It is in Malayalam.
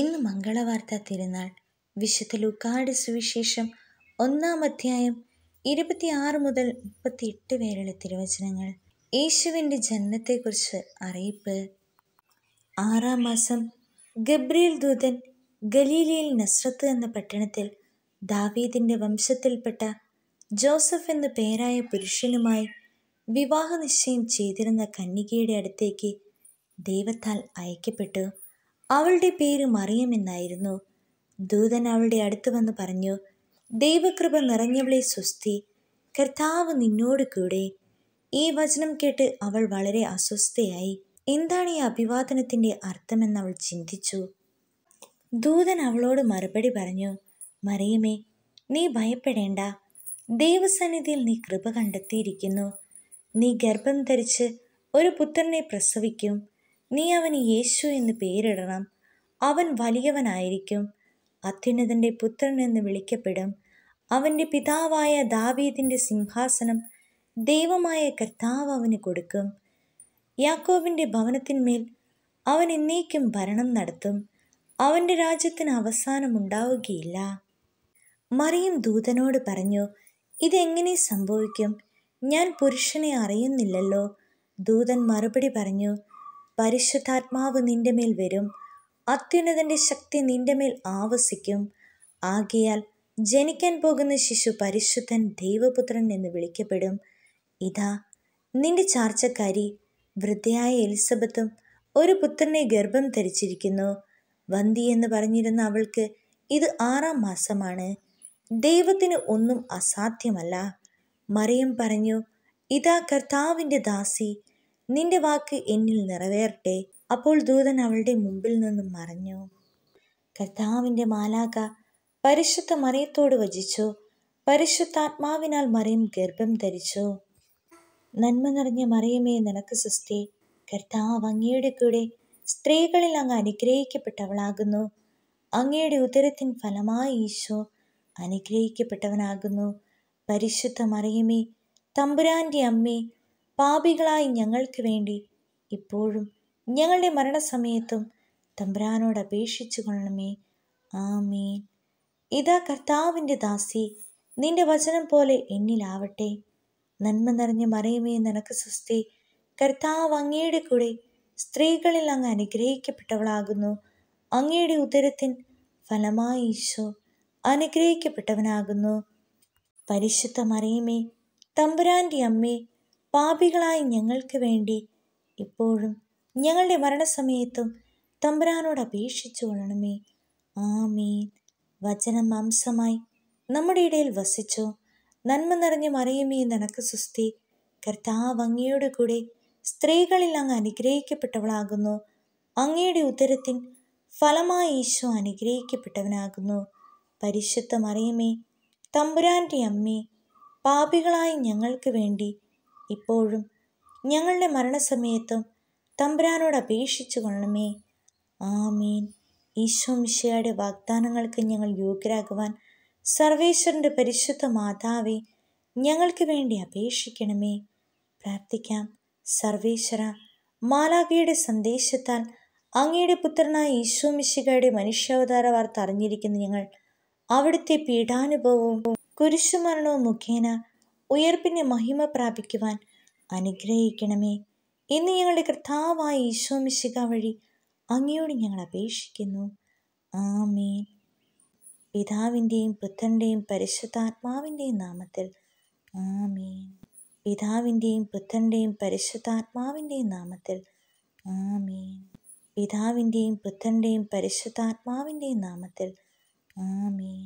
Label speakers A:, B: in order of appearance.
A: ഇന്ന് മംഗളവാർത്ത തിരുനാൾ വിശുദ്ധ ലൂക്കാട് സുവിശേഷം ഒന്നാം അധ്യായം ഇരുപത്തിയാറ് മുതൽ മുപ്പത്തിയെട്ട് വരെയുള്ള തിരുവചനങ്ങൾ യേശുവിൻ്റെ ജനനത്തെക്കുറിച്ച് അറിയിപ്പ് ആറാം മാസം ഗബ്രിയേൽ ദൂതൻ ഗലീലയിൽ നസ്രത്ത് എന്ന പട്ടണത്തിൽ ദാവീദിൻ്റെ വംശത്തിൽപ്പെട്ട ജോസഫ് എന്നു പേരായ പുരുഷനുമായി വിവാഹനിശ്ചയം ചെയ്തിരുന്ന കന്യകയുടെ അടുത്തേക്ക് ദൈവത്താൽ അയക്കപ്പെട്ടു അവളുടെ പേര് മറിയമെന്നായിരുന്നു ദൂതൻ അവളുടെ അടുത്ത് വന്ന് പറഞ്ഞു ദൈവകൃപ നിറഞ്ഞവളെ സ്വസ്തി കർത്താവ് നിന്നോട് കൂടെ ഈ വചനം കേട്ട് അവൾ വളരെ അസ്വസ്ഥയായി എന്താണ് ഈ അഭിവാദനത്തിൻ്റെ അർത്ഥമെന്ന് അവൾ ചിന്തിച്ചു ദൂതൻ അവളോട് മറുപടി പറഞ്ഞു മറിയമേ നീ ഭയപ്പെടേണ്ട ദൈവസന്നിധിയിൽ നീ കൃപ കണ്ടെത്തിയിരിക്കുന്നു നീ ഗർഭം ധരിച്ച് ഒരു പുത്രനെ പ്രസവിക്കും നീ അവന് യേശു എന്ന് പേരിടണം അവൻ വലിയവനായിരിക്കും അത്യുന്നതൻ്റെ പുത്രൻ എന്ന് വിളിക്കപ്പെടും അവൻ്റെ പിതാവായ ദാവീദിൻ്റെ സിംഹാസനം ദൈവമായ കർത്താവ് അവന് കൊടുക്കും യാക്കോവിൻ്റെ ഭവനത്തിന്മേൽ അവൻ എന്നേക്കും ഭരണം നടത്തും അവൻ്റെ രാജ്യത്തിന് അവസാനമുണ്ടാവുകയില്ല മറിയം ദൂതനോട് പറഞ്ഞു ഇതെങ്ങനെ സംഭവിക്കും ഞാൻ പുരുഷനെ അറിയുന്നില്ലല്ലോ ദൂതൻ മറുപടി പറഞ്ഞു പരിശുദ്ധാത്മാവ് നിന്റെ മേൽ വരും അത്യുന്നതൻ്റെ ശക്തി നിന്റെ മേൽ ആവസിക്കും ആകയാൽ ജനിക്കാൻ പോകുന്ന ശിശു പരിശുദ്ധൻ ദൈവപുത്രൻ എന്ന് വിളിക്കപ്പെടും ഇതാ നിന്റെ ചാർച്ചക്കാരി വൃദ്ധയായ എലിസബത്തും ഒരു പുത്രനെ ഗർഭം ധരിച്ചിരിക്കുന്നു വന്തി എന്ന് പറഞ്ഞിരുന്ന അവൾക്ക് ഇത് ആറാം മാസമാണ് ദൈവത്തിന് ഒന്നും അസാധ്യമല്ല മറിയം പറഞ്ഞു ഇതാ കർത്താവിൻ്റെ ദാസി നിന്റെ വാക്ക് എന്നിൽ നിറവേറട്ടെ അപ്പോൾ ദൂതൻ അവളുടെ മുമ്പിൽ നിന്നും മറഞ്ഞു കർത്താവിൻ്റെ മാലാക പരിശുദ്ധ മറിയത്തോട് വചിച്ചു പരിശുദ്ധാത്മാവിനാൽ മറിയം ഗർഭം ധരിച്ചു നന്മ നിറഞ്ഞ മറിയമേ നിനക്ക് സൃഷ്ടി കർത്താവ് അങ്ങയുടെ കൂടെ സ്ത്രീകളിൽ അങ്ങ് അനുഗ്രഹിക്കപ്പെട്ടവളാകുന്നു അങ്ങയുടെ ഉദരത്തിൻ ഫലമായി ഈശോ അനുഗ്രഹിക്കപ്പെട്ടവനാകുന്നു പരിശുദ്ധ മറിയമേ തമ്പുരാൻ്റെ അമ്മേ പാപികളായി ഞങ്ങൾക്ക് വേണ്ടി ഇപ്പോഴും ഞങ്ങളുടെ മരണസമയത്തും തമ്പ്രാനോട് അപേക്ഷിച്ചു കൊള്ളണമേ ആമീൻ ഇതാ കർത്താവിൻ്റെ ദാസി നിന്റെ വചനം പോലെ എന്നിലാവട്ടെ നന്മ നിറഞ്ഞ മറിയമേ നിനക്ക് സ്വസ്തി കർത്താവ് അങ്ങയുടെ കൂടെ സ്ത്രീകളിൽ അങ്ങ് അനുഗ്രഹിക്കപ്പെട്ടവളാകുന്നു അങ്ങയുടെ ഉദരത്തിൻ ഫലമായി ഈശോ അനുഗ്രഹിക്കപ്പെട്ടവനാകുന്നു പരിശുദ്ധ മറിയമേ തമ്പുരാൻ്റെ അമ്മേ പാപികളായ ഞങ്ങൾക്ക് വേണ്ടി ഇപ്പോഴും ഞങ്ങളുടെ മരണസമയത്തും തമ്പുരാനോട് അപേക്ഷിച്ചു കൊള്ളണമേ ആമീൻ വചനം മാംസമായി നമ്മുടെ ഇടയിൽ വസിച്ചു നന്മ നിറഞ്ഞ മറിയുമേ നിനക്ക് സുസ്തി കർത്താവ് അങ്ങയുടെ കൂടെ സ്ത്രീകളിൽ അങ്ങ് അനുഗ്രഹിക്കപ്പെട്ടവളാകുന്നു അങ്ങയുടെ ഉദരത്തിൻ ഫലമായി ഈശോ അനുഗ്രഹിക്കപ്പെട്ടവനാകുന്നു പരിശുദ്ധ മറിയമേ തമ്പുരാൻ്റെ അമ്മേ പാപികളായ ഞങ്ങൾക്ക് വേണ്ടി ഇപ്പോഴും ഞങ്ങളുടെ മരണസമയത്തും തമ്പുരാനോട് അപേക്ഷിച്ചു കൊള്ളണമേ ആമീൻ ഈശോ മിശയുടെ വാഗ്ദാനങ്ങൾക്ക് ഞങ്ങൾ യോഗ്യരാകുവാൻ സർവേശ്വരൻ്റെ പരിശുദ്ധ മാതാവെ ഞങ്ങൾക്ക് വേണ്ടി അപേക്ഷിക്കണമേ പ്രാർത്ഥിക്കാം സർവേശ്വര മാലാഖയുടെ സന്ദേശത്താൽ അങ്ങയുടെ പുത്രനായ ഈശോ മിശികയുടെ മനുഷ്യാവതാര വാർത്ത അറിഞ്ഞിരിക്കുന്ന ഞങ്ങൾ അവിടുത്തെ പീഡാനുഭവവും കുരിശുമരണവും മുഖേന ഉയർപ്പിൻ്റെ മഹിമ പ്രാപിക്കുവാൻ അനുഗ്രഹിക്കണമേ ഇന്ന് ഞങ്ങളുടെ കർത്താവായ ഈശോമിശിക വഴി അങ്ങയോട് ഞങ്ങൾ അപേക്ഷിക്കുന്നു ആമേൻ പിതാവിൻ്റെയും പുത്രൻ്റെയും പരിശുദ്ധാത്മാവിൻ്റെയും നാമത്തിൽ ആമേൻ പിതാവിൻ്റെയും പുത്രൻ്റെയും പരിശുദ്ധാത്മാവിൻ്റെയും നാമത്തിൽ ആമേൻ പിതാവിൻ്റെയും പുത്രൻ്റെയും പരിശുദ്ധാത്മാവിൻ്റെയും നാമത്തിൽ ആമേൻ